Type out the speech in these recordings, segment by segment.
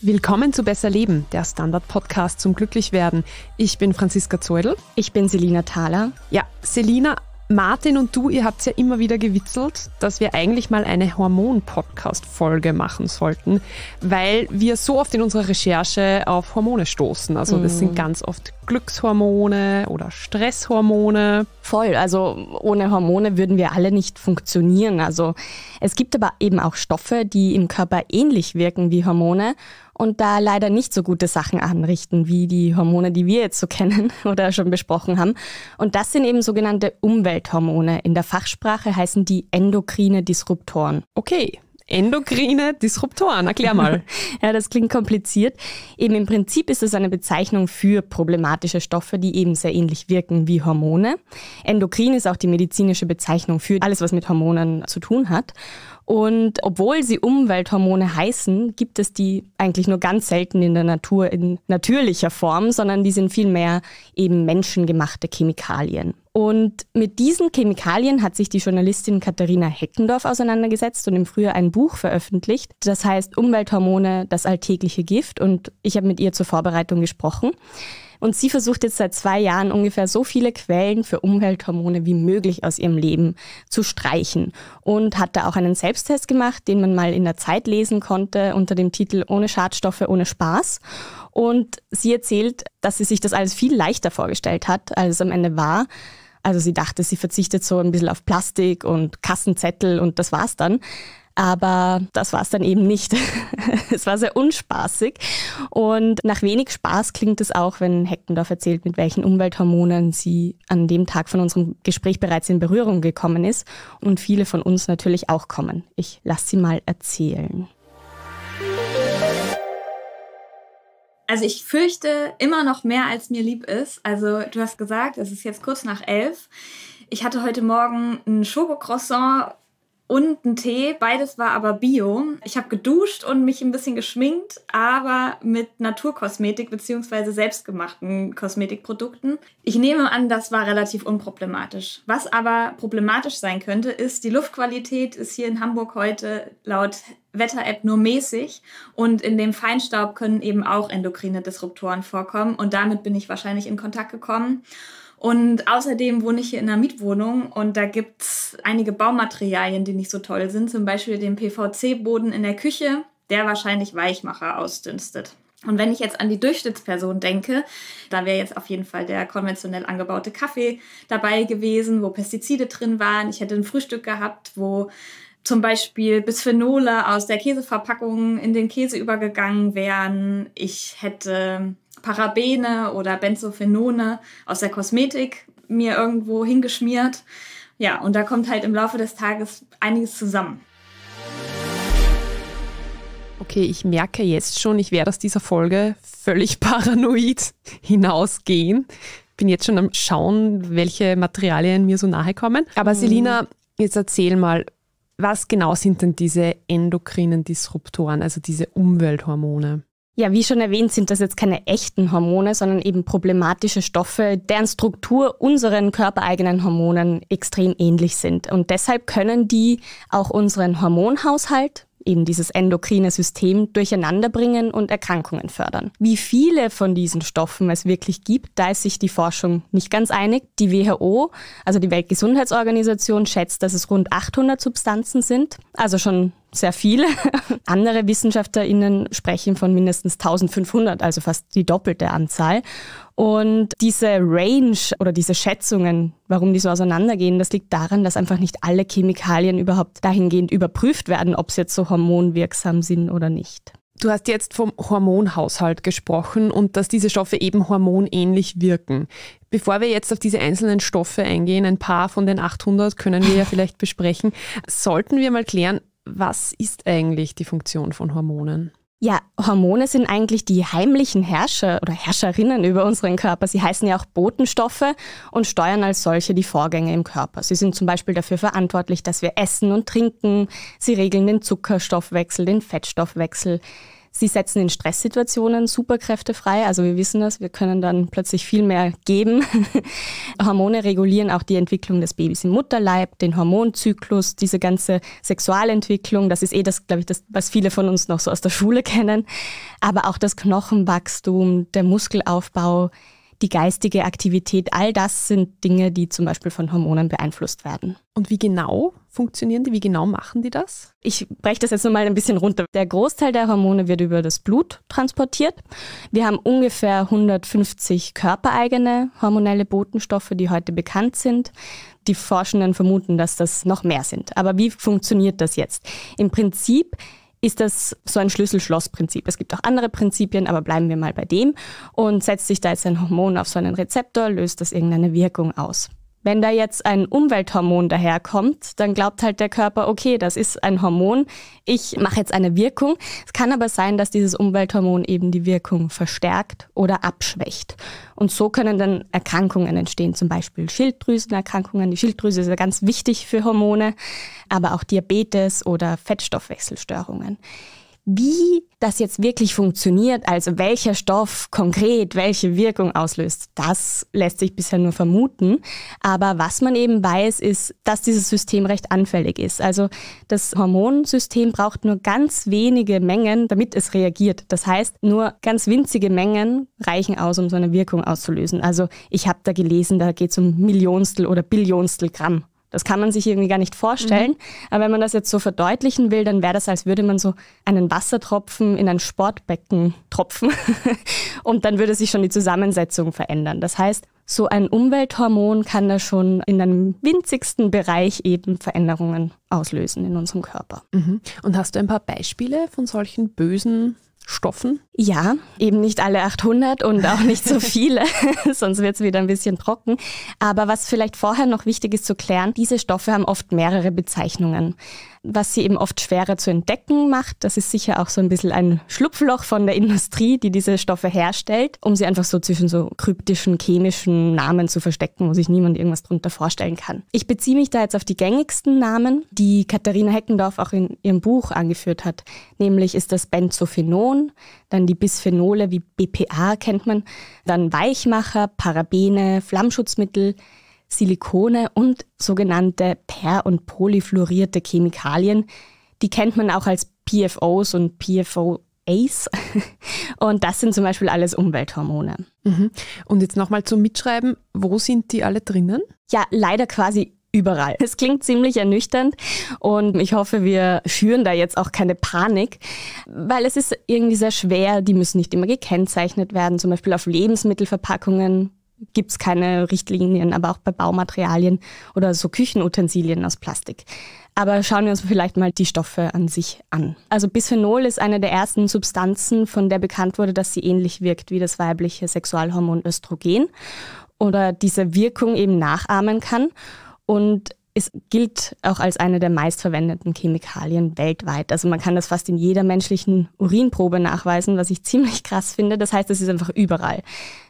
Willkommen zu Besser Leben, der Standard-Podcast zum Glücklichwerden. Ich bin Franziska Zeudel. Ich bin Selina Thaler. Ja, Selina, Martin und du, ihr habt ja immer wieder gewitzelt, dass wir eigentlich mal eine Hormon-Podcast-Folge machen sollten, weil wir so oft in unserer Recherche auf Hormone stoßen. Also das mm. sind ganz oft Glückshormone oder Stresshormone. Voll, also ohne Hormone würden wir alle nicht funktionieren. Also es gibt aber eben auch Stoffe, die im Körper ähnlich wirken wie Hormone und da leider nicht so gute Sachen anrichten wie die Hormone, die wir jetzt so kennen oder schon besprochen haben. Und das sind eben sogenannte Umwelthormone. In der Fachsprache heißen die endokrine Disruptoren. Okay, endokrine Disruptoren. Erklär mal. ja, das klingt kompliziert. Eben im Prinzip ist es eine Bezeichnung für problematische Stoffe, die eben sehr ähnlich wirken wie Hormone. Endokrin ist auch die medizinische Bezeichnung für alles, was mit Hormonen zu tun hat. Und obwohl sie Umwelthormone heißen, gibt es die eigentlich nur ganz selten in der Natur in natürlicher Form, sondern die sind vielmehr eben menschengemachte Chemikalien. Und mit diesen Chemikalien hat sich die Journalistin Katharina Heckendorf auseinandergesetzt und im Frühjahr ein Buch veröffentlicht. Das heißt Umwelthormone, das alltägliche Gift. Und ich habe mit ihr zur Vorbereitung gesprochen. Und sie versucht jetzt seit zwei Jahren ungefähr so viele Quellen für Umwelthormone wie möglich aus ihrem Leben zu streichen und hat da auch einen Selbsttest gemacht, den man mal in der Zeit lesen konnte unter dem Titel Ohne Schadstoffe, ohne Spaß. Und sie erzählt, dass sie sich das alles viel leichter vorgestellt hat, als es am Ende war. Also sie dachte, sie verzichtet so ein bisschen auf Plastik und Kassenzettel und das war's dann. Aber das war es dann eben nicht. es war sehr unspaßig. Und nach wenig Spaß klingt es auch, wenn Heckendorf erzählt, mit welchen Umwelthormonen sie an dem Tag von unserem Gespräch bereits in Berührung gekommen ist. Und viele von uns natürlich auch kommen. Ich lasse sie mal erzählen. Also ich fürchte immer noch mehr, als mir lieb ist. Also du hast gesagt, es ist jetzt kurz nach elf. Ich hatte heute Morgen ein Schokocroissant und einen Tee. Beides war aber bio. Ich habe geduscht und mich ein bisschen geschminkt, aber mit Naturkosmetik bzw. selbstgemachten Kosmetikprodukten. Ich nehme an, das war relativ unproblematisch. Was aber problematisch sein könnte, ist, die Luftqualität ist hier in Hamburg heute laut Wetter-App nur mäßig und in dem Feinstaub können eben auch endokrine Disruptoren vorkommen und damit bin ich wahrscheinlich in Kontakt gekommen. Und außerdem wohne ich hier in einer Mietwohnung und da gibt es einige Baumaterialien, die nicht so toll sind. Zum Beispiel den PVC-Boden in der Küche, der wahrscheinlich Weichmacher ausdünstet. Und wenn ich jetzt an die Durchschnittsperson denke, da wäre jetzt auf jeden Fall der konventionell angebaute Kaffee dabei gewesen, wo Pestizide drin waren. Ich hätte ein Frühstück gehabt, wo zum Beispiel Bisphenole aus der Käseverpackung in den Käse übergegangen wären. Ich hätte Parabene oder Benzophenone aus der Kosmetik mir irgendwo hingeschmiert. Ja, und da kommt halt im Laufe des Tages einiges zusammen. Okay, ich merke jetzt schon, ich werde aus dieser Folge völlig paranoid hinausgehen. Bin jetzt schon am Schauen, welche Materialien mir so nahe kommen. Aber mhm. Selina, jetzt erzähl mal, was genau sind denn diese endokrinen Disruptoren, also diese Umwelthormone? Ja, wie schon erwähnt, sind das jetzt keine echten Hormone, sondern eben problematische Stoffe, deren Struktur unseren körpereigenen Hormonen extrem ähnlich sind. Und deshalb können die auch unseren Hormonhaushalt, eben dieses endokrine System, durcheinanderbringen und Erkrankungen fördern. Wie viele von diesen Stoffen es wirklich gibt, da ist sich die Forschung nicht ganz einig. Die WHO, also die Weltgesundheitsorganisation, schätzt, dass es rund 800 Substanzen sind, also schon sehr viele. Andere WissenschaftlerInnen sprechen von mindestens 1500, also fast die doppelte Anzahl. Und diese Range oder diese Schätzungen, warum die so auseinandergehen, das liegt daran, dass einfach nicht alle Chemikalien überhaupt dahingehend überprüft werden, ob sie jetzt so hormonwirksam sind oder nicht. Du hast jetzt vom Hormonhaushalt gesprochen und dass diese Stoffe eben hormonähnlich wirken. Bevor wir jetzt auf diese einzelnen Stoffe eingehen, ein paar von den 800 können wir ja vielleicht besprechen, sollten wir mal klären, was ist eigentlich die Funktion von Hormonen? Ja, Hormone sind eigentlich die heimlichen Herrscher oder Herrscherinnen über unseren Körper. Sie heißen ja auch Botenstoffe und steuern als solche die Vorgänge im Körper. Sie sind zum Beispiel dafür verantwortlich, dass wir essen und trinken. Sie regeln den Zuckerstoffwechsel, den Fettstoffwechsel. Sie setzen in Stresssituationen Superkräfte frei. Also wir wissen das, wir können dann plötzlich viel mehr geben. Hormone regulieren auch die Entwicklung des Babys im Mutterleib, den Hormonzyklus, diese ganze Sexualentwicklung. Das ist eh das, glaube ich, das, was viele von uns noch so aus der Schule kennen. Aber auch das Knochenwachstum, der Muskelaufbau, die geistige Aktivität. All das sind Dinge, die zum Beispiel von Hormonen beeinflusst werden. Und wie genau funktionieren die? Wie genau machen die das? Ich breche das jetzt nochmal ein bisschen runter. Der Großteil der Hormone wird über das Blut transportiert. Wir haben ungefähr 150 körpereigene hormonelle Botenstoffe, die heute bekannt sind. Die Forschenden vermuten, dass das noch mehr sind. Aber wie funktioniert das jetzt? Im Prinzip ist das so ein Schlüssel-Schloss-Prinzip. Es gibt auch andere Prinzipien, aber bleiben wir mal bei dem und setzt sich da jetzt ein Hormon auf so einen Rezeptor, löst das irgendeine Wirkung aus. Wenn da jetzt ein Umwelthormon daherkommt, dann glaubt halt der Körper, okay, das ist ein Hormon, ich mache jetzt eine Wirkung. Es kann aber sein, dass dieses Umwelthormon eben die Wirkung verstärkt oder abschwächt. Und so können dann Erkrankungen entstehen, zum Beispiel Schilddrüsenerkrankungen. Die Schilddrüse ist ja ganz wichtig für Hormone, aber auch Diabetes oder Fettstoffwechselstörungen. Wie das jetzt wirklich funktioniert, also welcher Stoff konkret welche Wirkung auslöst, das lässt sich bisher nur vermuten. Aber was man eben weiß, ist, dass dieses System recht anfällig ist. Also das Hormonsystem braucht nur ganz wenige Mengen, damit es reagiert. Das heißt, nur ganz winzige Mengen reichen aus, um so eine Wirkung auszulösen. Also ich habe da gelesen, da geht es um Millionstel oder Billionstel Gramm. Das kann man sich irgendwie gar nicht vorstellen. Mhm. Aber wenn man das jetzt so verdeutlichen will, dann wäre das, als würde man so einen Wassertropfen in ein Sportbecken tropfen. und dann würde sich schon die Zusammensetzung verändern. Das heißt, so ein Umwelthormon kann da schon in einem winzigsten Bereich eben Veränderungen auslösen in unserem Körper. Mhm. Und hast du ein paar Beispiele von solchen bösen Stoffen? Ja, eben nicht alle 800 und auch nicht so viele, sonst wird es wieder ein bisschen trocken. Aber was vielleicht vorher noch wichtig ist zu klären, diese Stoffe haben oft mehrere Bezeichnungen was sie eben oft schwerer zu entdecken macht. Das ist sicher auch so ein bisschen ein Schlupfloch von der Industrie, die diese Stoffe herstellt, um sie einfach so zwischen so kryptischen chemischen Namen zu verstecken, wo sich niemand irgendwas drunter vorstellen kann. Ich beziehe mich da jetzt auf die gängigsten Namen, die Katharina Heckendorf auch in ihrem Buch angeführt hat. Nämlich ist das Benzophenon, dann die Bisphenole wie BPA kennt man, dann Weichmacher, Parabene, Flammschutzmittel, Silikone und sogenannte per- und polyfluorierte Chemikalien. Die kennt man auch als PFOs und PFOAs. Und das sind zum Beispiel alles Umwelthormone. Mhm. Und jetzt nochmal zum Mitschreiben, wo sind die alle drinnen? Ja, leider quasi überall. Es klingt ziemlich ernüchternd und ich hoffe, wir schüren da jetzt auch keine Panik, weil es ist irgendwie sehr schwer. Die müssen nicht immer gekennzeichnet werden, zum Beispiel auf Lebensmittelverpackungen gibt es keine Richtlinien, aber auch bei Baumaterialien oder so Küchenutensilien aus Plastik. Aber schauen wir uns vielleicht mal die Stoffe an sich an. Also Bisphenol ist eine der ersten Substanzen, von der bekannt wurde, dass sie ähnlich wirkt wie das weibliche Sexualhormon Östrogen oder diese Wirkung eben nachahmen kann. Und es gilt auch als eine der meistverwendeten Chemikalien weltweit. Also man kann das fast in jeder menschlichen Urinprobe nachweisen, was ich ziemlich krass finde. Das heißt, es ist einfach überall.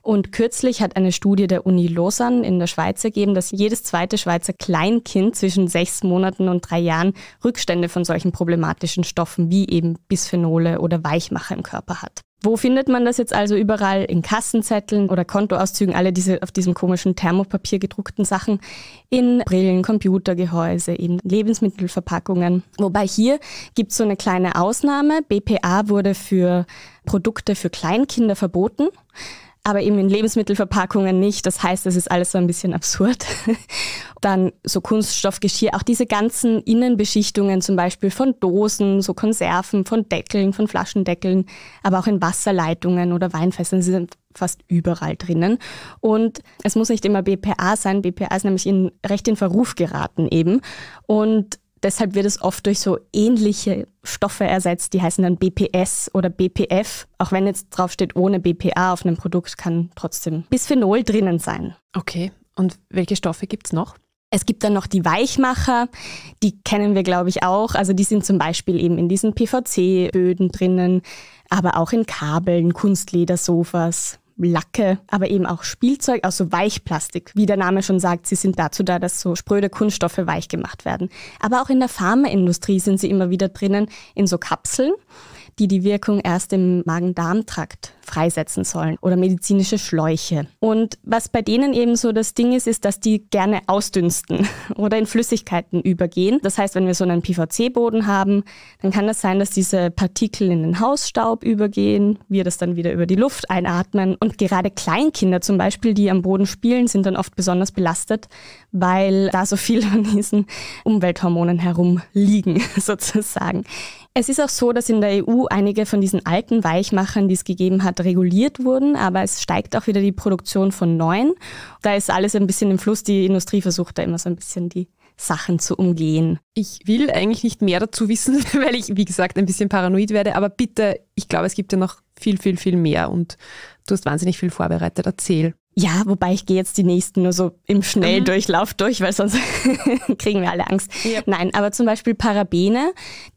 Und kürzlich hat eine Studie der Uni Lausanne in der Schweiz ergeben, dass jedes zweite Schweizer Kleinkind zwischen sechs Monaten und drei Jahren Rückstände von solchen problematischen Stoffen wie eben Bisphenole oder Weichmacher im Körper hat. Wo findet man das jetzt also überall? In Kassenzetteln oder Kontoauszügen, alle diese auf diesem komischen Thermopapier gedruckten Sachen, in Brillen, Computergehäuse, in Lebensmittelverpackungen. Wobei hier gibt es so eine kleine Ausnahme. BPA wurde für Produkte für Kleinkinder verboten aber eben in Lebensmittelverpackungen nicht. Das heißt, das ist alles so ein bisschen absurd. Dann so Kunststoffgeschirr, auch diese ganzen Innenbeschichtungen zum Beispiel von Dosen, so Konserven, von Deckeln, von Flaschendeckeln, aber auch in Wasserleitungen oder Weinfässern sind fast überall drinnen. Und es muss nicht immer BPA sein. BPA ist nämlich in, recht in Verruf geraten eben. Und deshalb wird es oft durch so ähnliche Stoffe ersetzt, die heißen dann BPS oder BPF. Auch wenn jetzt drauf steht, ohne BPA auf einem Produkt, kann trotzdem Bisphenol drinnen sein. Okay, und welche Stoffe gibt es noch? Es gibt dann noch die Weichmacher, die kennen wir, glaube ich, auch. Also die sind zum Beispiel eben in diesen PVC-Böden drinnen, aber auch in Kabeln, Kunstledersofas. Lacke, aber eben auch Spielzeug also Weichplastik. Wie der Name schon sagt, sie sind dazu da, dass so spröde Kunststoffe weich gemacht werden. Aber auch in der Pharmaindustrie sind sie immer wieder drinnen in so Kapseln die die Wirkung erst im Magen-Darm-Trakt freisetzen sollen oder medizinische Schläuche. Und was bei denen eben so das Ding ist, ist, dass die gerne ausdünsten oder in Flüssigkeiten übergehen. Das heißt, wenn wir so einen PVC-Boden haben, dann kann das sein, dass diese Partikel in den Hausstaub übergehen, wir das dann wieder über die Luft einatmen. Und gerade Kleinkinder zum Beispiel, die am Boden spielen, sind dann oft besonders belastet, weil da so viel von diesen Umwelthormonen herumliegen, sozusagen. Es ist auch so, dass in der EU einige von diesen alten Weichmachern, die es gegeben hat, reguliert wurden, aber es steigt auch wieder die Produktion von neuen. Da ist alles ein bisschen im Fluss. Die Industrie versucht da immer so ein bisschen die Sachen zu umgehen. Ich will eigentlich nicht mehr dazu wissen, weil ich, wie gesagt, ein bisschen paranoid werde, aber bitte, ich glaube, es gibt ja noch viel, viel, viel mehr und du hast wahnsinnig viel vorbereitet. Erzähl. Ja, wobei ich gehe jetzt die nächsten nur so im Schnelldurchlauf mhm. durch, weil sonst kriegen wir alle Angst. Ja. Nein, aber zum Beispiel Parabene,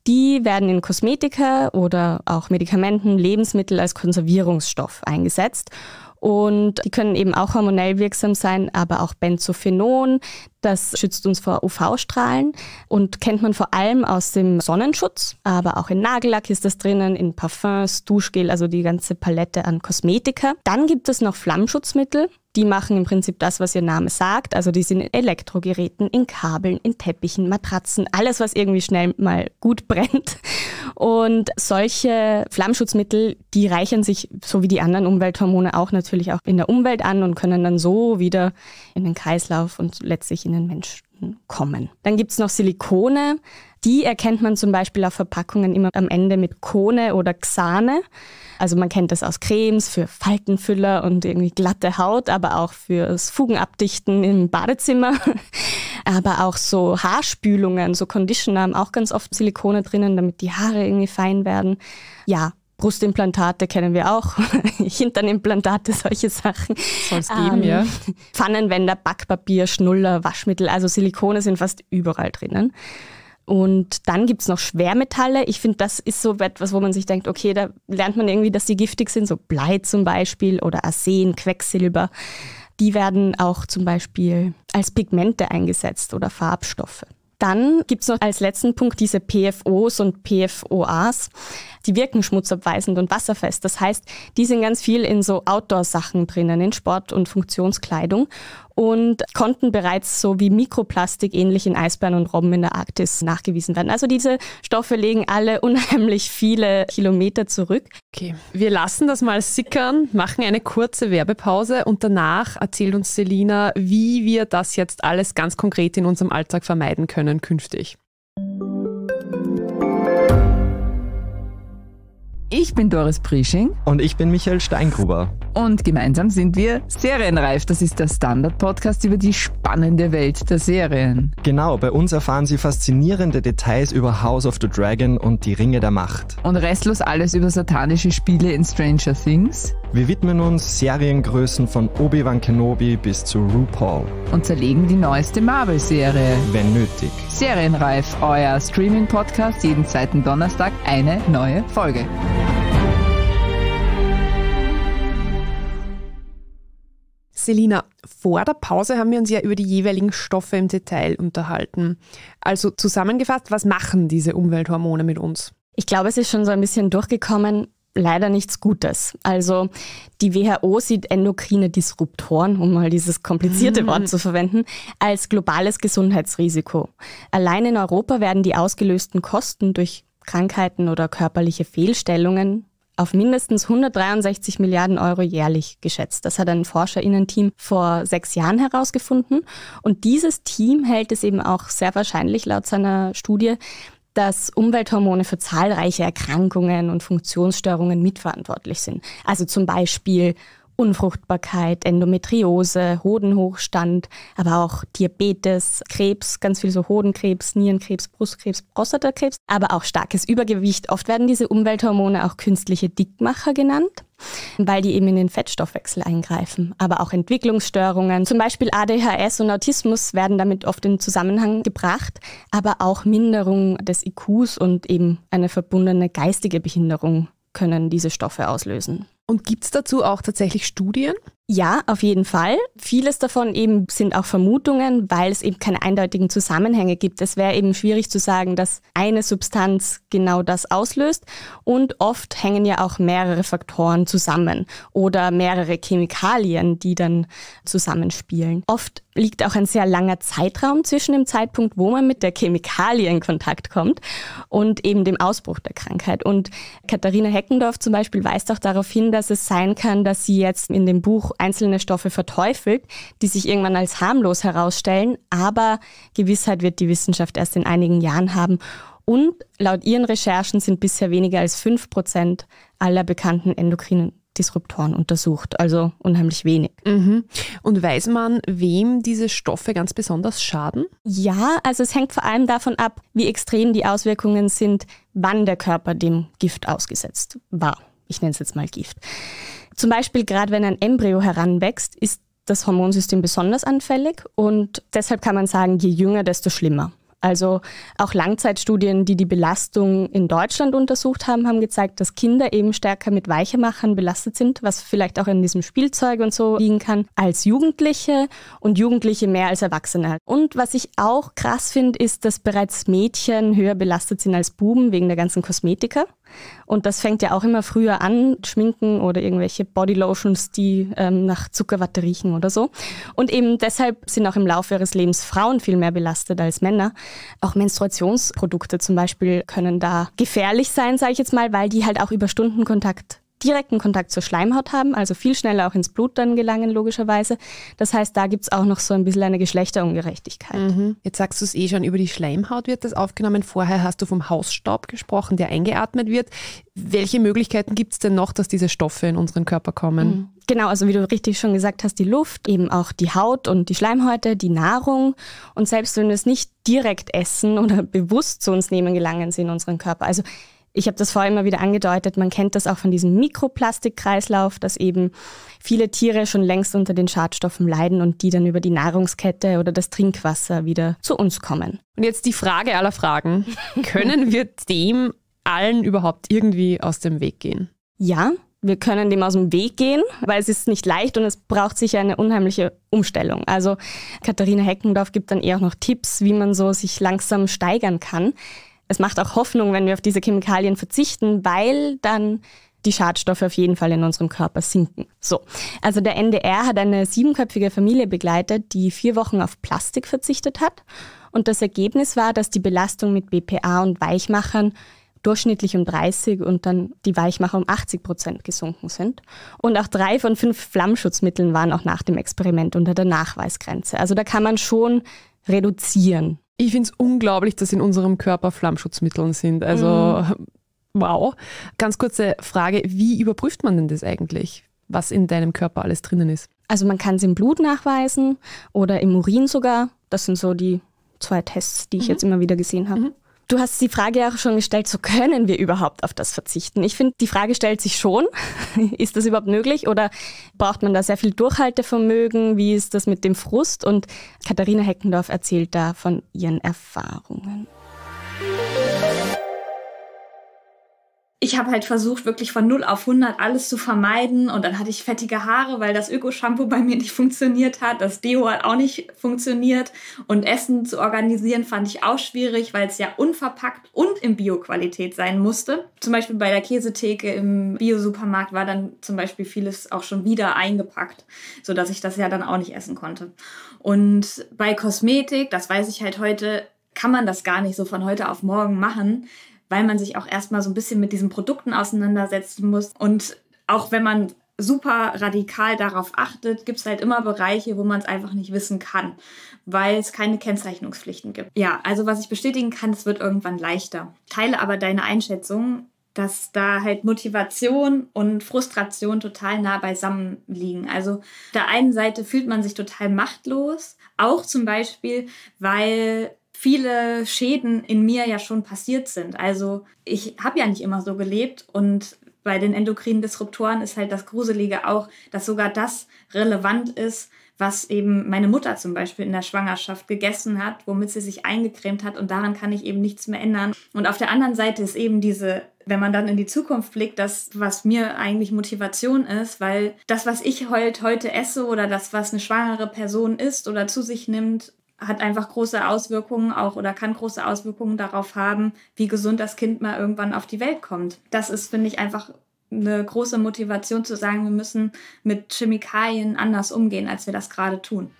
die werden in Kosmetika oder auch Medikamenten, Lebensmittel als Konservierungsstoff eingesetzt. Und die können eben auch hormonell wirksam sein, aber auch Benzophenon, das schützt uns vor UV-Strahlen und kennt man vor allem aus dem Sonnenschutz, aber auch in Nagellack ist das drinnen, in Parfums, Duschgel, also die ganze Palette an Kosmetika. Dann gibt es noch Flammschutzmittel, die machen im Prinzip das, was ihr Name sagt. Also die sind in Elektrogeräten, in Kabeln, in Teppichen, Matratzen, alles, was irgendwie schnell mal gut brennt. Und solche Flammschutzmittel, die reichern sich, so wie die anderen Umwelthormone, auch natürlich auch in der Umwelt an und können dann so wieder in den Kreislauf und letztlich in den Menschen kommen. Dann gibt es noch Silikone. Die erkennt man zum Beispiel auf Verpackungen immer am Ende mit Kone oder Xane. Also man kennt das aus Cremes für Faltenfüller und irgendwie glatte Haut, aber auch fürs Fugenabdichten im Badezimmer. Aber auch so Haarspülungen, so Conditioner haben auch ganz oft Silikone drinnen, damit die Haare irgendwie fein werden. Ja, Brustimplantate kennen wir auch, Hinternimplantate, solche Sachen. Soll es geben, ähm, ja. Pfannenwender, Backpapier, Schnuller, Waschmittel, also Silikone sind fast überall drinnen. Und dann gibt es noch Schwermetalle. Ich finde, das ist so etwas, wo man sich denkt, okay, da lernt man irgendwie, dass die giftig sind, so Blei zum Beispiel oder Arsen, Quecksilber. Die werden auch zum Beispiel als Pigmente eingesetzt oder Farbstoffe. Dann gibt es noch als letzten Punkt diese PFOs und PFOAs. Die wirken schmutzabweisend und wasserfest. Das heißt, die sind ganz viel in so Outdoor-Sachen drinnen, in Sport- und Funktionskleidung und konnten bereits so wie Mikroplastik ähnlich in Eisbären und Robben in der Arktis nachgewiesen werden. Also diese Stoffe legen alle unheimlich viele Kilometer zurück. Okay, wir lassen das mal sickern, machen eine kurze Werbepause und danach erzählt uns Selina, wie wir das jetzt alles ganz konkret in unserem Alltag vermeiden können künftig. Ich bin Doris Priesching. Und ich bin Michael Steingruber und gemeinsam sind wir Serienreif. Das ist der Standard-Podcast über die spannende Welt der Serien. Genau, bei uns erfahren Sie faszinierende Details über House of the Dragon und die Ringe der Macht. Und restlos alles über satanische Spiele in Stranger Things. Wir widmen uns Seriengrößen von Obi-Wan Kenobi bis zu RuPaul. Und zerlegen die neueste Marvel-Serie. Wenn nötig. Serienreif, euer Streaming-Podcast, jeden zweiten Donnerstag eine neue Folge. Selina, vor der Pause haben wir uns ja über die jeweiligen Stoffe im Detail unterhalten. Also zusammengefasst, was machen diese Umwelthormone mit uns? Ich glaube, es ist schon so ein bisschen durchgekommen, leider nichts Gutes. Also die WHO sieht endokrine Disruptoren, um mal dieses komplizierte mm. Wort zu verwenden, als globales Gesundheitsrisiko. Allein in Europa werden die ausgelösten Kosten durch Krankheiten oder körperliche Fehlstellungen auf mindestens 163 Milliarden Euro jährlich geschätzt. Das hat ein Forscherinnen-Team vor sechs Jahren herausgefunden. Und dieses Team hält es eben auch sehr wahrscheinlich laut seiner Studie, dass Umwelthormone für zahlreiche Erkrankungen und Funktionsstörungen mitverantwortlich sind. Also zum Beispiel Unfruchtbarkeit, Endometriose, Hodenhochstand, aber auch Diabetes, Krebs, ganz viel so Hodenkrebs, Nierenkrebs, Brustkrebs, Prostatakrebs, aber auch starkes Übergewicht. Oft werden diese Umwelthormone auch künstliche Dickmacher genannt weil die eben in den Fettstoffwechsel eingreifen. Aber auch Entwicklungsstörungen, zum Beispiel ADHS und Autismus, werden damit oft in Zusammenhang gebracht, aber auch Minderung des IQs und eben eine verbundene geistige Behinderung können diese Stoffe auslösen. Und gibt es dazu auch tatsächlich Studien? Ja, auf jeden Fall. Vieles davon eben sind auch Vermutungen, weil es eben keine eindeutigen Zusammenhänge gibt. Es wäre eben schwierig zu sagen, dass eine Substanz genau das auslöst und oft hängen ja auch mehrere Faktoren zusammen oder mehrere Chemikalien, die dann zusammenspielen. Oft liegt auch ein sehr langer Zeitraum zwischen dem Zeitpunkt, wo man mit der Chemikalie in Kontakt kommt und eben dem Ausbruch der Krankheit. Und Katharina Heckendorf zum Beispiel weist auch darauf hin, dass es sein kann, dass sie jetzt in dem Buch einzelne Stoffe verteufelt, die sich irgendwann als harmlos herausstellen, aber Gewissheit wird die Wissenschaft erst in einigen Jahren haben. Und laut ihren Recherchen sind bisher weniger als 5% aller bekannten endokrinen Disruptoren untersucht, also unheimlich wenig. Mhm. Und weiß man, wem diese Stoffe ganz besonders schaden? Ja, also es hängt vor allem davon ab, wie extrem die Auswirkungen sind, wann der Körper dem Gift ausgesetzt war. Ich nenne es jetzt mal Gift. Zum Beispiel gerade wenn ein Embryo heranwächst, ist das Hormonsystem besonders anfällig und deshalb kann man sagen, je jünger, desto schlimmer. Also auch Langzeitstudien, die die Belastung in Deutschland untersucht haben, haben gezeigt, dass Kinder eben stärker mit Weichemachern belastet sind, was vielleicht auch in diesem Spielzeug und so liegen kann, als Jugendliche und Jugendliche mehr als Erwachsene. Und was ich auch krass finde, ist, dass bereits Mädchen höher belastet sind als Buben wegen der ganzen Kosmetika. Und das fängt ja auch immer früher an, Schminken oder irgendwelche Bodylotions, die ähm, nach Zuckerwatte riechen oder so. Und eben deshalb sind auch im Laufe ihres Lebens Frauen viel mehr belastet als Männer. Auch Menstruationsprodukte zum Beispiel können da gefährlich sein, sage ich jetzt mal, weil die halt auch über Stundenkontakt direkten Kontakt zur Schleimhaut haben, also viel schneller auch ins Blut dann gelangen, logischerweise. Das heißt, da gibt es auch noch so ein bisschen eine Geschlechterungerechtigkeit. Mhm. Jetzt sagst du es eh schon, über die Schleimhaut wird das aufgenommen. Vorher hast du vom Hausstaub gesprochen, der eingeatmet wird. Welche Möglichkeiten gibt es denn noch, dass diese Stoffe in unseren Körper kommen? Mhm. Genau, also wie du richtig schon gesagt hast, die Luft, eben auch die Haut und die Schleimhäute, die Nahrung. Und selbst wenn wir es nicht direkt essen oder bewusst zu uns nehmen, gelangen sie in unseren Körper. Also ich habe das vorher immer wieder angedeutet, man kennt das auch von diesem Mikroplastikkreislauf, dass eben viele Tiere schon längst unter den Schadstoffen leiden und die dann über die Nahrungskette oder das Trinkwasser wieder zu uns kommen. Und jetzt die Frage aller Fragen. Können wir dem allen überhaupt irgendwie aus dem Weg gehen? Ja, wir können dem aus dem Weg gehen, weil es ist nicht leicht und es braucht sicher eine unheimliche Umstellung. Also Katharina Heckendorf gibt dann eher auch noch Tipps, wie man so sich langsam steigern kann es macht auch Hoffnung, wenn wir auf diese Chemikalien verzichten, weil dann die Schadstoffe auf jeden Fall in unserem Körper sinken. So, also der NDR hat eine siebenköpfige Familie begleitet, die vier Wochen auf Plastik verzichtet hat. Und das Ergebnis war, dass die Belastung mit BPA und Weichmachern durchschnittlich um 30 und dann die Weichmacher um 80 Prozent gesunken sind. Und auch drei von fünf Flammschutzmitteln waren auch nach dem Experiment unter der Nachweisgrenze. Also da kann man schon reduzieren. Ich finde es unglaublich, dass in unserem Körper Flammschutzmittel sind. Also mhm. wow. Ganz kurze Frage, wie überprüft man denn das eigentlich, was in deinem Körper alles drinnen ist? Also man kann es im Blut nachweisen oder im Urin sogar. Das sind so die zwei Tests, die ich mhm. jetzt immer wieder gesehen habe. Mhm. Du hast die Frage auch schon gestellt, so können wir überhaupt auf das verzichten? Ich finde, die Frage stellt sich schon. ist das überhaupt möglich oder braucht man da sehr viel Durchhaltevermögen? Wie ist das mit dem Frust? Und Katharina Heckendorf erzählt da von ihren Erfahrungen. ich habe halt versucht, wirklich von 0 auf 100 alles zu vermeiden. Und dann hatte ich fettige Haare, weil das Öko-Shampoo bei mir nicht funktioniert hat. Das Deo hat auch nicht funktioniert. Und Essen zu organisieren fand ich auch schwierig, weil es ja unverpackt und in Bio-Qualität sein musste. Zum Beispiel bei der Käsetheke im Bio-Supermarkt war dann zum Beispiel vieles auch schon wieder eingepackt, sodass ich das ja dann auch nicht essen konnte. Und bei Kosmetik, das weiß ich halt heute, kann man das gar nicht so von heute auf morgen machen weil man sich auch erstmal so ein bisschen mit diesen Produkten auseinandersetzen muss. Und auch wenn man super radikal darauf achtet, gibt es halt immer Bereiche, wo man es einfach nicht wissen kann, weil es keine Kennzeichnungspflichten gibt. Ja, also was ich bestätigen kann, es wird irgendwann leichter. Teile aber deine Einschätzung, dass da halt Motivation und Frustration total nah beisammen liegen. Also auf der einen Seite fühlt man sich total machtlos, auch zum Beispiel, weil viele Schäden in mir ja schon passiert sind. Also ich habe ja nicht immer so gelebt und bei den endokrinen Disruptoren ist halt das Gruselige auch, dass sogar das relevant ist, was eben meine Mutter zum Beispiel in der Schwangerschaft gegessen hat, womit sie sich eingecremt hat und daran kann ich eben nichts mehr ändern. Und auf der anderen Seite ist eben diese, wenn man dann in die Zukunft blickt, das, was mir eigentlich Motivation ist, weil das, was ich heute, esse oder das, was eine schwangere Person isst oder zu sich nimmt, hat einfach große Auswirkungen auch oder kann große Auswirkungen darauf haben, wie gesund das Kind mal irgendwann auf die Welt kommt. Das ist, finde ich, einfach eine große Motivation zu sagen, wir müssen mit Chemikalien anders umgehen, als wir das gerade tun.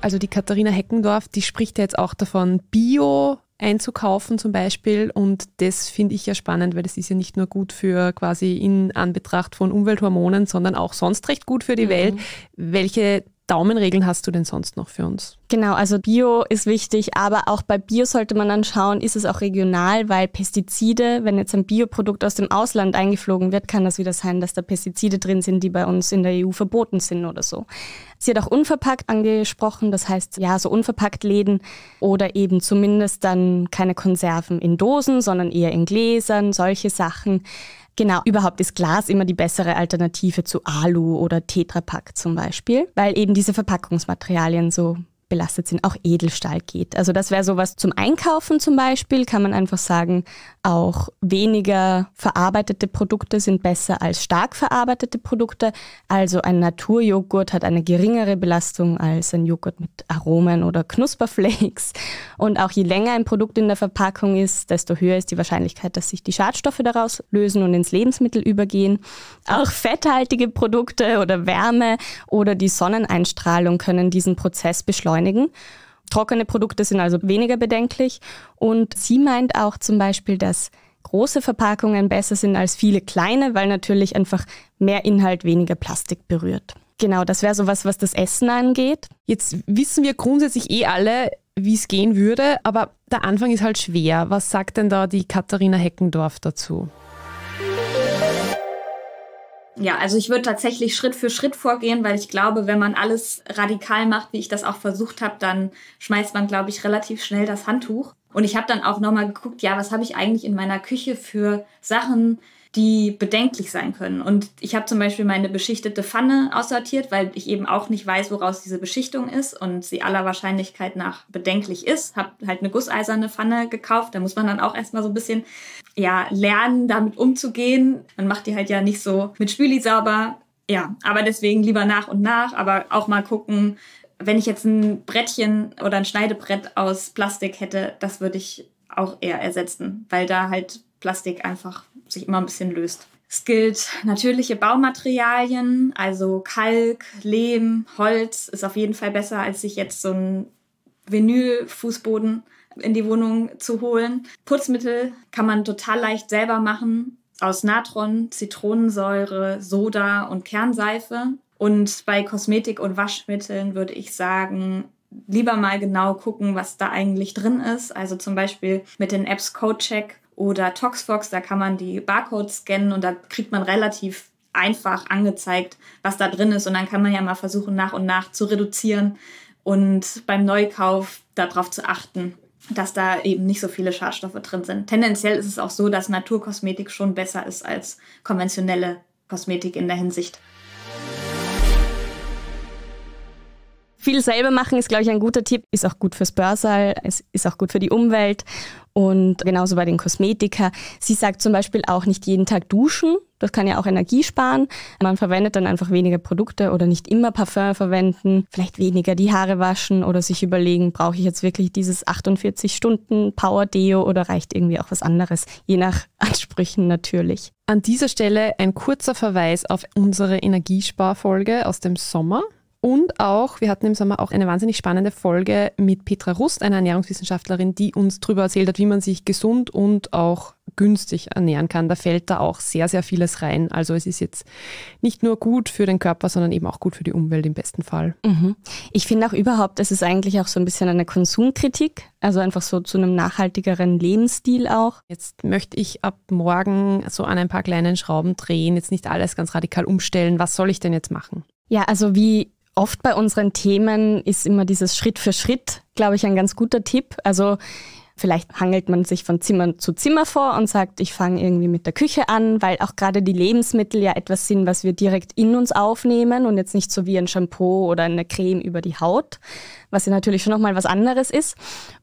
Also die Katharina Heckendorf, die spricht ja jetzt auch davon, Bio einzukaufen zum Beispiel. Und das finde ich ja spannend, weil das ist ja nicht nur gut für quasi in Anbetracht von Umwelthormonen, sondern auch sonst recht gut für die mhm. Welt. Welche Daumenregeln hast du denn sonst noch für uns? Genau, also Bio ist wichtig, aber auch bei Bio sollte man dann schauen, ist es auch regional, weil Pestizide, wenn jetzt ein Bioprodukt aus dem Ausland eingeflogen wird, kann das wieder sein, dass da Pestizide drin sind, die bei uns in der EU verboten sind oder so. Sie hat auch unverpackt angesprochen, das heißt, ja, so unverpackt Läden oder eben zumindest dann keine Konserven in Dosen, sondern eher in Gläsern, solche Sachen. Genau, überhaupt ist Glas immer die bessere Alternative zu Alu oder Tetrapack zum Beispiel, weil eben diese Verpackungsmaterialien so belastet sind, auch Edelstahl geht. Also das wäre sowas zum Einkaufen zum Beispiel, kann man einfach sagen, auch weniger verarbeitete Produkte sind besser als stark verarbeitete Produkte. Also ein Naturjoghurt hat eine geringere Belastung als ein Joghurt mit Aromen oder Knusperflakes. Und auch je länger ein Produkt in der Verpackung ist, desto höher ist die Wahrscheinlichkeit, dass sich die Schadstoffe daraus lösen und ins Lebensmittel übergehen. Auch fetthaltige Produkte oder Wärme oder die Sonneneinstrahlung können diesen Prozess beschleunigen beschleunigen. Trockene Produkte sind also weniger bedenklich. Und sie meint auch zum Beispiel, dass große Verpackungen besser sind als viele kleine, weil natürlich einfach mehr Inhalt weniger Plastik berührt. Genau, das wäre so was was das Essen angeht. Jetzt wissen wir grundsätzlich eh alle, wie es gehen würde, aber der Anfang ist halt schwer. Was sagt denn da die Katharina Heckendorf dazu? Ja, also ich würde tatsächlich Schritt für Schritt vorgehen, weil ich glaube, wenn man alles radikal macht, wie ich das auch versucht habe, dann schmeißt man, glaube ich, relativ schnell das Handtuch. Und ich habe dann auch nochmal geguckt, ja, was habe ich eigentlich in meiner Küche für Sachen, die bedenklich sein können. Und ich habe zum Beispiel meine beschichtete Pfanne aussortiert, weil ich eben auch nicht weiß, woraus diese Beschichtung ist und sie aller Wahrscheinlichkeit nach bedenklich ist. Habe halt eine gusseiserne Pfanne gekauft. Da muss man dann auch erstmal so ein bisschen ja, lernen, damit umzugehen. Man macht die halt ja nicht so mit Spüli sauber. Ja, aber deswegen lieber nach und nach, aber auch mal gucken, wenn ich jetzt ein Brettchen oder ein Schneidebrett aus Plastik hätte, das würde ich auch eher ersetzen, weil da halt Plastik einfach sich immer ein bisschen löst. Es gilt natürliche Baumaterialien, also Kalk, Lehm, Holz ist auf jeden Fall besser, als sich jetzt so ein Vinylfußboden in die Wohnung zu holen. Putzmittel kann man total leicht selber machen aus Natron, Zitronensäure, Soda und Kernseife. Und bei Kosmetik und Waschmitteln würde ich sagen, lieber mal genau gucken, was da eigentlich drin ist. Also zum Beispiel mit den Apps CodeCheck oder Toxfox, da kann man die Barcodes scannen und da kriegt man relativ einfach angezeigt, was da drin ist und dann kann man ja mal versuchen, nach und nach zu reduzieren und beim Neukauf darauf zu achten, dass da eben nicht so viele Schadstoffe drin sind. Tendenziell ist es auch so, dass Naturkosmetik schon besser ist als konventionelle Kosmetik in der Hinsicht. Viel selber machen ist, glaube ich, ein guter Tipp. Ist auch gut fürs Börsal, es ist auch gut für die Umwelt und genauso bei den Kosmetika. Sie sagt zum Beispiel auch nicht jeden Tag duschen. Das kann ja auch Energie sparen. Man verwendet dann einfach weniger Produkte oder nicht immer Parfum verwenden, vielleicht weniger die Haare waschen oder sich überlegen, brauche ich jetzt wirklich dieses 48 Stunden Power Deo oder reicht irgendwie auch was anderes, je nach Ansprüchen natürlich. An dieser Stelle ein kurzer Verweis auf unsere Energiesparfolge aus dem Sommer. Und auch, wir hatten im Sommer auch eine wahnsinnig spannende Folge mit Petra Rust, einer Ernährungswissenschaftlerin, die uns darüber erzählt hat, wie man sich gesund und auch günstig ernähren kann. Da fällt da auch sehr, sehr vieles rein. Also es ist jetzt nicht nur gut für den Körper, sondern eben auch gut für die Umwelt im besten Fall. Mhm. Ich finde auch überhaupt, es ist eigentlich auch so ein bisschen eine Konsumkritik, also einfach so zu einem nachhaltigeren Lebensstil auch. Jetzt möchte ich ab morgen so an ein paar kleinen Schrauben drehen, jetzt nicht alles ganz radikal umstellen. Was soll ich denn jetzt machen? Ja, also wie oft bei unseren Themen ist immer dieses Schritt für Schritt, glaube ich, ein ganz guter Tipp. Also Vielleicht hangelt man sich von Zimmer zu Zimmer vor und sagt, ich fange irgendwie mit der Küche an, weil auch gerade die Lebensmittel ja etwas sind, was wir direkt in uns aufnehmen und jetzt nicht so wie ein Shampoo oder eine Creme über die Haut, was ja natürlich schon nochmal was anderes ist.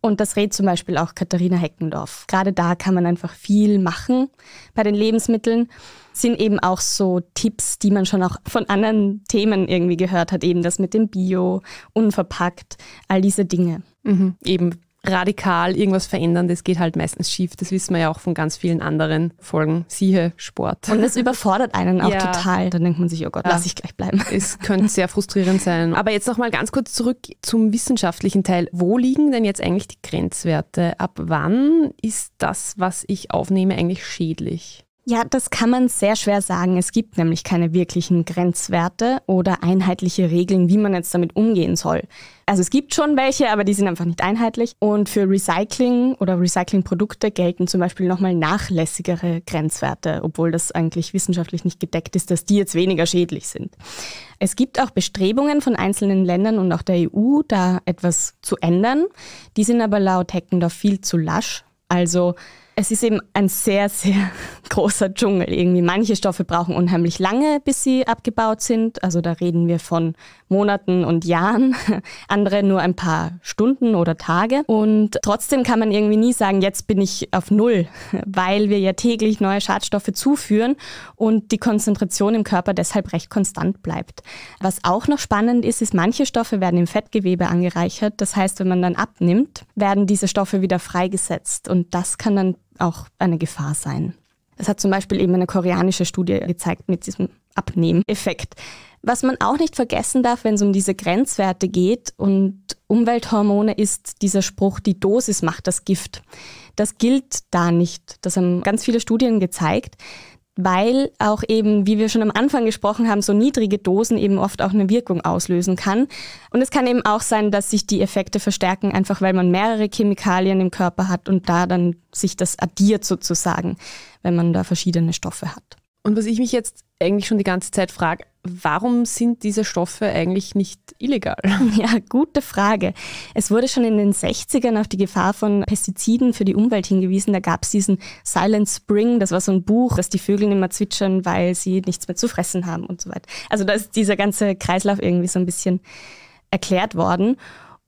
Und das rät zum Beispiel auch Katharina Heckendorf. Gerade da kann man einfach viel machen bei den Lebensmitteln sind eben auch so Tipps, die man schon auch von anderen Themen irgendwie gehört hat, eben das mit dem Bio, unverpackt, all diese Dinge. Mhm. Eben radikal irgendwas verändern, das geht halt meistens schief. Das wissen wir ja auch von ganz vielen anderen Folgen. Siehe Sport. Und das überfordert einen auch ja. total. Dann denkt man sich, oh Gott, ja. lass ich gleich bleiben. Es könnte sehr frustrierend sein. Aber jetzt nochmal ganz kurz zurück zum wissenschaftlichen Teil. Wo liegen denn jetzt eigentlich die Grenzwerte? Ab wann ist das, was ich aufnehme, eigentlich schädlich? Ja, das kann man sehr schwer sagen. Es gibt nämlich keine wirklichen Grenzwerte oder einheitliche Regeln, wie man jetzt damit umgehen soll. Also es gibt schon welche, aber die sind einfach nicht einheitlich. Und für Recycling oder Recyclingprodukte gelten zum Beispiel nochmal nachlässigere Grenzwerte, obwohl das eigentlich wissenschaftlich nicht gedeckt ist, dass die jetzt weniger schädlich sind. Es gibt auch Bestrebungen von einzelnen Ländern und auch der EU, da etwas zu ändern. Die sind aber laut Heckendorf viel zu lasch. Also es ist eben ein sehr, sehr großer Dschungel irgendwie. Manche Stoffe brauchen unheimlich lange, bis sie abgebaut sind. Also da reden wir von Monaten und Jahren. Andere nur ein paar Stunden oder Tage. Und trotzdem kann man irgendwie nie sagen, jetzt bin ich auf Null, weil wir ja täglich neue Schadstoffe zuführen und die Konzentration im Körper deshalb recht konstant bleibt. Was auch noch spannend ist, ist, manche Stoffe werden im Fettgewebe angereichert. Das heißt, wenn man dann abnimmt, werden diese Stoffe wieder freigesetzt. Und das kann dann auch eine Gefahr sein. Das hat zum Beispiel eben eine koreanische Studie gezeigt mit diesem Abnehmeffekt. Was man auch nicht vergessen darf, wenn es um diese Grenzwerte geht und Umwelthormone, ist dieser Spruch, die Dosis macht das Gift. Das gilt da nicht. Das haben ganz viele Studien gezeigt, weil auch eben, wie wir schon am Anfang gesprochen haben, so niedrige Dosen eben oft auch eine Wirkung auslösen kann. Und es kann eben auch sein, dass sich die Effekte verstärken, einfach weil man mehrere Chemikalien im Körper hat und da dann sich das addiert sozusagen, wenn man da verschiedene Stoffe hat. Und was ich mich jetzt eigentlich schon die ganze Zeit frage, warum sind diese Stoffe eigentlich nicht illegal? Ja, gute Frage. Es wurde schon in den 60ern auf die Gefahr von Pestiziden für die Umwelt hingewiesen. Da gab es diesen Silent Spring, das war so ein Buch, dass die Vögel immer zwitschern, weil sie nichts mehr zu fressen haben und so weiter. Also da ist dieser ganze Kreislauf irgendwie so ein bisschen erklärt worden.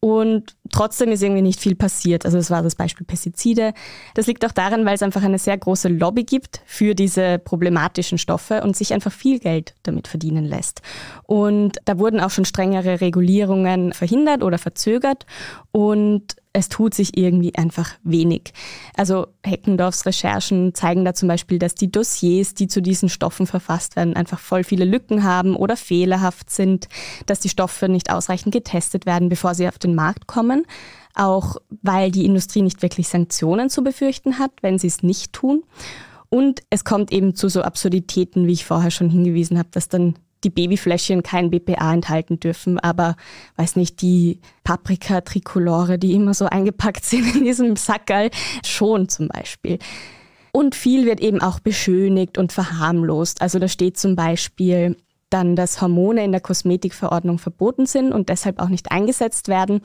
Und trotzdem ist irgendwie nicht viel passiert. Also das war das Beispiel Pestizide. Das liegt auch daran, weil es einfach eine sehr große Lobby gibt für diese problematischen Stoffe und sich einfach viel Geld damit verdienen lässt. Und da wurden auch schon strengere Regulierungen verhindert oder verzögert. Und es tut sich irgendwie einfach wenig. Also Heckendorfs Recherchen zeigen da zum Beispiel, dass die Dossiers, die zu diesen Stoffen verfasst werden, einfach voll viele Lücken haben oder fehlerhaft sind, dass die Stoffe nicht ausreichend getestet werden, bevor sie auf den Markt kommen. Auch weil die Industrie nicht wirklich Sanktionen zu befürchten hat, wenn sie es nicht tun. Und es kommt eben zu so Absurditäten, wie ich vorher schon hingewiesen habe, dass dann die Babyfläschchen kein BPA enthalten dürfen, aber weiß nicht, die Paprika Tricolore, die immer so eingepackt sind in diesem Sackerl, schon zum Beispiel. Und viel wird eben auch beschönigt und verharmlost. Also da steht zum Beispiel dann, dass Hormone in der Kosmetikverordnung verboten sind und deshalb auch nicht eingesetzt werden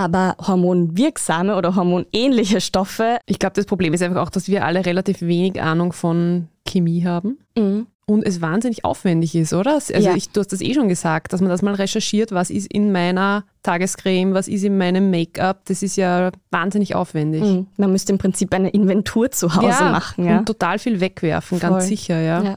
aber hormonwirksame oder hormonähnliche Stoffe. Ich glaube, das Problem ist einfach auch, dass wir alle relativ wenig Ahnung von Chemie haben. Mhm. Und es wahnsinnig aufwendig ist, oder? Also ja. ich, du hast das eh schon gesagt, dass man das mal recherchiert, was ist in meiner Tagescreme, was ist in meinem Make-up, das ist ja wahnsinnig aufwendig. Mhm. Man müsste im Prinzip eine Inventur zu Hause ja, machen. Ja? Und total viel wegwerfen, Voll. ganz sicher, ja. ja.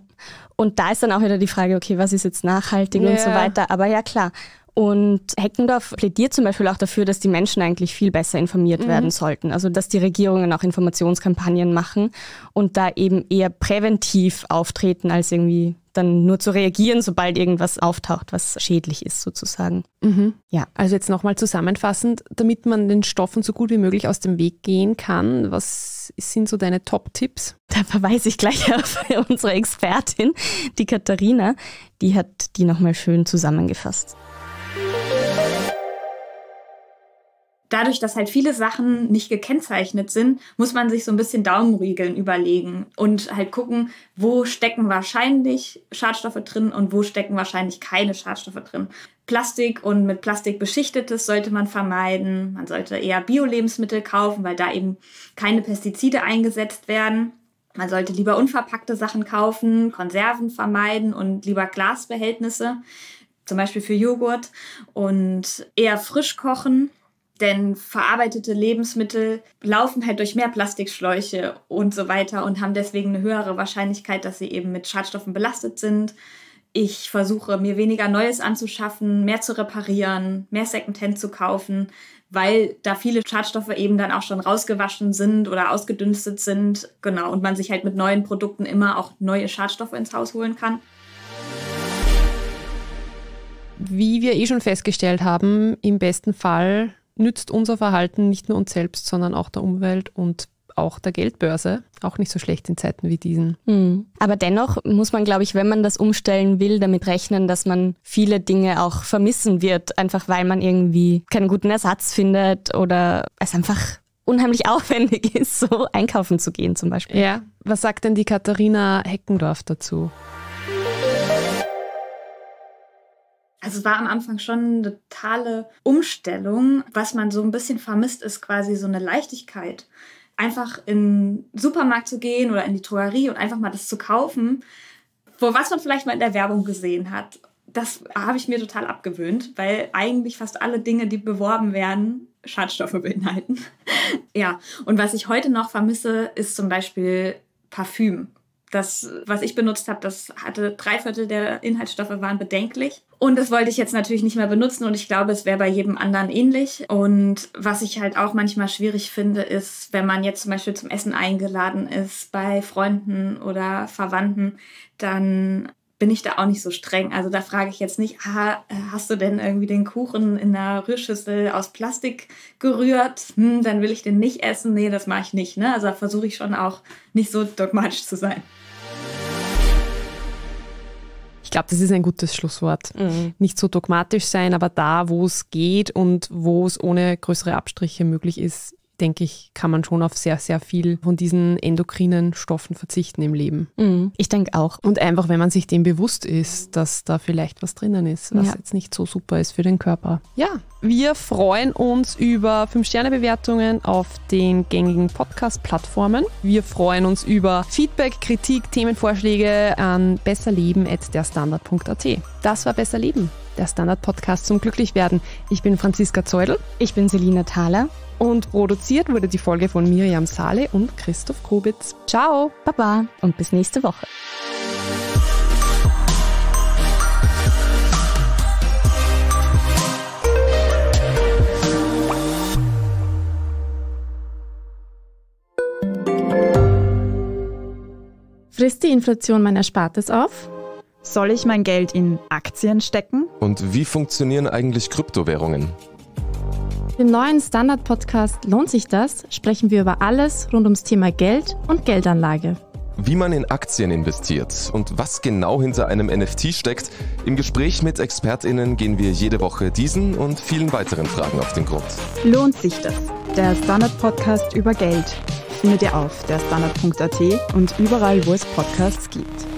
Und da ist dann auch wieder die Frage, okay, was ist jetzt nachhaltig und so weiter. Aber ja klar, und Heckendorf plädiert zum Beispiel auch dafür, dass die Menschen eigentlich viel besser informiert mhm. werden sollten. Also dass die Regierungen auch Informationskampagnen machen und da eben eher präventiv auftreten, als irgendwie dann nur zu reagieren, sobald irgendwas auftaucht, was schädlich ist sozusagen. Mhm. Ja. Also jetzt nochmal zusammenfassend, damit man den Stoffen so gut wie möglich aus dem Weg gehen kann, was sind so deine Top-Tipps? Da verweise ich gleich auf unsere Expertin, die Katharina. Die hat die nochmal schön zusammengefasst. dadurch, dass halt viele Sachen nicht gekennzeichnet sind, muss man sich so ein bisschen Daumenriegeln überlegen und halt gucken, wo stecken wahrscheinlich Schadstoffe drin und wo stecken wahrscheinlich keine Schadstoffe drin. Plastik und mit Plastik beschichtetes sollte man vermeiden. Man sollte eher Bio-Lebensmittel kaufen, weil da eben keine Pestizide eingesetzt werden. Man sollte lieber unverpackte Sachen kaufen, Konserven vermeiden und lieber Glasbehältnisse, zum Beispiel für Joghurt und eher frisch kochen. Denn verarbeitete Lebensmittel laufen halt durch mehr Plastikschläuche und so weiter und haben deswegen eine höhere Wahrscheinlichkeit, dass sie eben mit Schadstoffen belastet sind. Ich versuche mir weniger Neues anzuschaffen, mehr zu reparieren, mehr Secondhand zu kaufen, weil da viele Schadstoffe eben dann auch schon rausgewaschen sind oder ausgedünstet sind. Genau, und man sich halt mit neuen Produkten immer auch neue Schadstoffe ins Haus holen kann. Wie wir eh schon festgestellt haben, im besten Fall nützt unser Verhalten nicht nur uns selbst, sondern auch der Umwelt und auch der Geldbörse. Auch nicht so schlecht in Zeiten wie diesen. Mhm. Aber dennoch muss man, glaube ich, wenn man das umstellen will, damit rechnen, dass man viele Dinge auch vermissen wird, einfach weil man irgendwie keinen guten Ersatz findet oder es einfach unheimlich aufwendig ist, so einkaufen zu gehen zum Beispiel. Ja, was sagt denn die Katharina Heckendorf dazu? Also es war am Anfang schon eine totale Umstellung. Was man so ein bisschen vermisst, ist quasi so eine Leichtigkeit. Einfach in den Supermarkt zu gehen oder in die Drogerie und einfach mal das zu kaufen, wo was man vielleicht mal in der Werbung gesehen hat. Das habe ich mir total abgewöhnt, weil eigentlich fast alle Dinge, die beworben werden, Schadstoffe beinhalten. ja, und was ich heute noch vermisse, ist zum Beispiel Parfüm das, was ich benutzt habe, das hatte drei Viertel der Inhaltsstoffe waren bedenklich. Und das wollte ich jetzt natürlich nicht mehr benutzen und ich glaube, es wäre bei jedem anderen ähnlich. Und was ich halt auch manchmal schwierig finde, ist, wenn man jetzt zum Beispiel zum Essen eingeladen ist bei Freunden oder Verwandten, dann bin ich da auch nicht so streng. Also da frage ich jetzt nicht, ah, hast du denn irgendwie den Kuchen in einer Rührschüssel aus Plastik gerührt? Hm, dann will ich den nicht essen. Nee, das mache ich nicht. Ne? Also da versuche ich schon auch nicht so dogmatisch zu sein glaube, das ist ein gutes Schlusswort. Mhm. Nicht so dogmatisch sein, aber da, wo es geht und wo es ohne größere Abstriche möglich ist, denke ich, kann man schon auf sehr, sehr viel von diesen endokrinen Stoffen verzichten im Leben. Mhm. Ich denke auch. Und einfach, wenn man sich dem bewusst ist, dass da vielleicht was drinnen ist, was ja. jetzt nicht so super ist für den Körper. Ja, wir freuen uns über 5-Sterne-Bewertungen auf den gängigen Podcast-Plattformen. Wir freuen uns über Feedback, Kritik, Themenvorschläge an besserleben.at. Das war Besser Leben der Standard-Podcast zum Glücklichwerden. Ich bin Franziska Zeudel. Ich bin Selina Thaler. Und produziert wurde die Folge von Miriam Saale und Christoph Grubitz. Ciao, Baba und bis nächste Woche. Frisst die Inflation mein Erspartes auf? Soll ich mein Geld in Aktien stecken? Und wie funktionieren eigentlich Kryptowährungen? Im neuen Standard-Podcast Lohnt sich das? sprechen wir über alles rund ums Thema Geld und Geldanlage. Wie man in Aktien investiert und was genau hinter einem NFT steckt, im Gespräch mit ExpertInnen gehen wir jede Woche diesen und vielen weiteren Fragen auf den Grund. Lohnt sich das? Der Standard-Podcast über Geld findet ihr auf derstandard.at und überall, wo es Podcasts gibt.